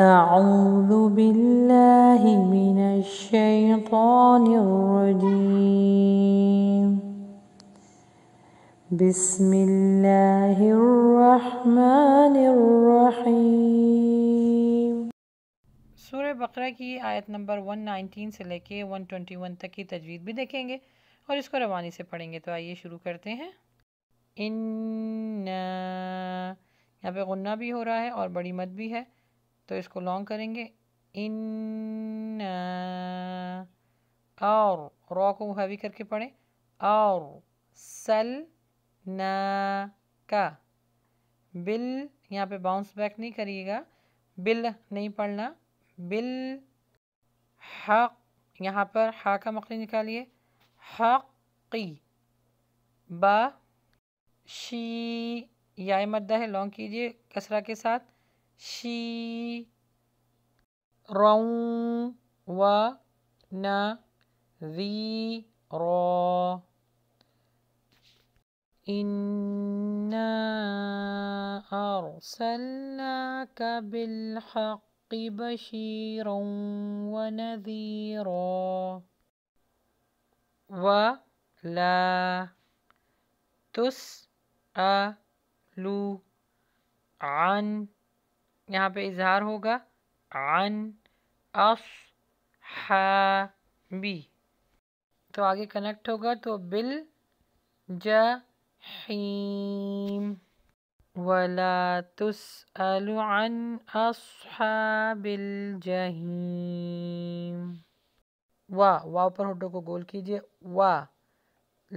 أعوذ بالله من الشيطان الرجيم بسم الله الرحمن الرحيم سورة بقرة کی آیت نمبر 119 سے لے کے 121 تک کی تجوید بھی دیکھیں گے اور اس کو روانی سے پڑھیں گے تو آئیے شروع کرتے ہیں ان یہاں پہ غنہ بھی ہو رہا ہے اور بڑی مت بھی ہے تو اس کو لانگ کریں گے ان اور رو کو وہ ہیوی کر کے پڑھیں اور سل نا کا بل یہاں پہ باؤنس بیک نہیں کریے گا بل نہیں پڑھنا بل حق یہاں پر کا مقلی نکالیے حقی با شی یا مردہ ہے لانگ کیجئے کسرہ کے ساتھ شي رو ونذيرا إنا أرسلناك بالحق بشيرا ونذيرا ولا تسأل عن یہاں پہ اظہار ہوگا عن اصحابی تو آگے کنیکٹ ہوگا تو بل جحیم ولا تسأل عن اصحاب الجحیم وا وا پر ہوٹو کو گول کیجئے وا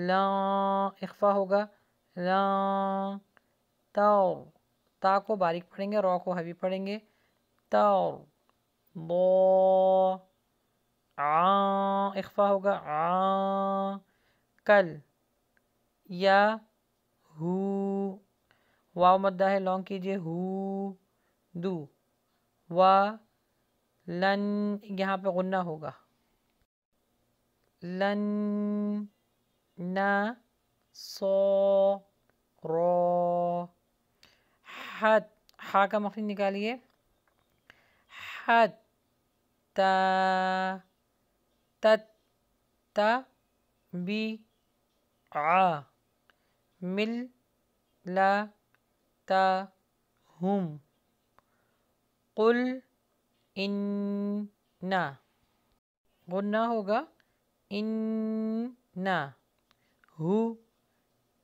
لا اخفا ہوگا لا تاؤ تا کو باریک پڑھیں گے رو کو حوی پڑھیں گے تا اخفا ہوگا کل یا ہو واو مدہ ہے لونگ کیجئے ہو دو و لن یہاں پہ غنہ ہوگا لن نہ سو رو حد حاجة مخلين نقالية حد تا تا تا بي ع مل لا تا هم قل إن قلنا هو إن هو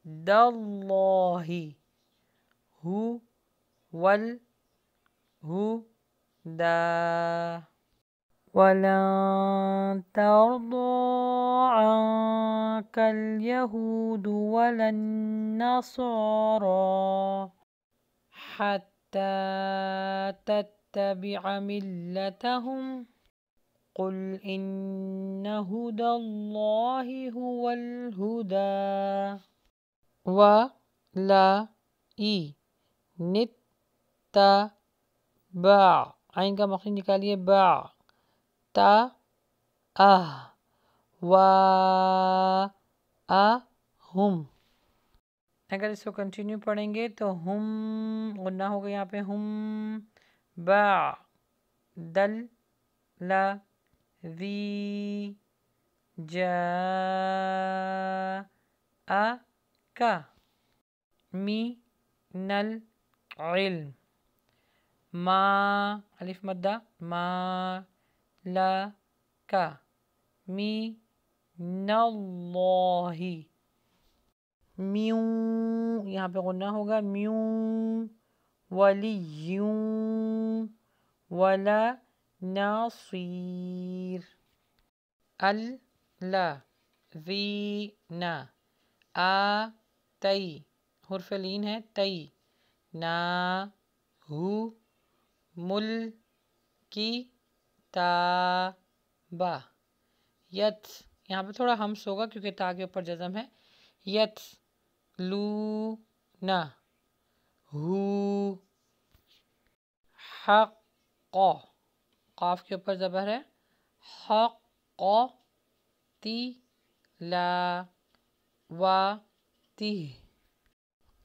دالله هو والهدى ولن ترضى عنك اليهود ولا النصارى حتى تتبع ملتهم قل إن هدى الله هو الهدى ولا إي نت تا با آئین کا مخرج نکالیے با تا آ ہم اگر اس کو کنٹینیو پڑھیں گے تو ہم غنہ ہوگا یہاں پہ ہم با دل وی جا کا می نل علم ما ألف مادة ما لك مي الله میو یہاں ميو غنہ ہوگا نصير ال ولا ذي نا آ تي حرف لين هي تي نا هو مل کی تا با یتس یہاں پہ تھوڑا ہمس ہوگا کیونکہ تا کے اوپر جزم ہے یتس لو نا ہو حق قو قاف کے اوپر زبر ہے حق قو تی لا وا تی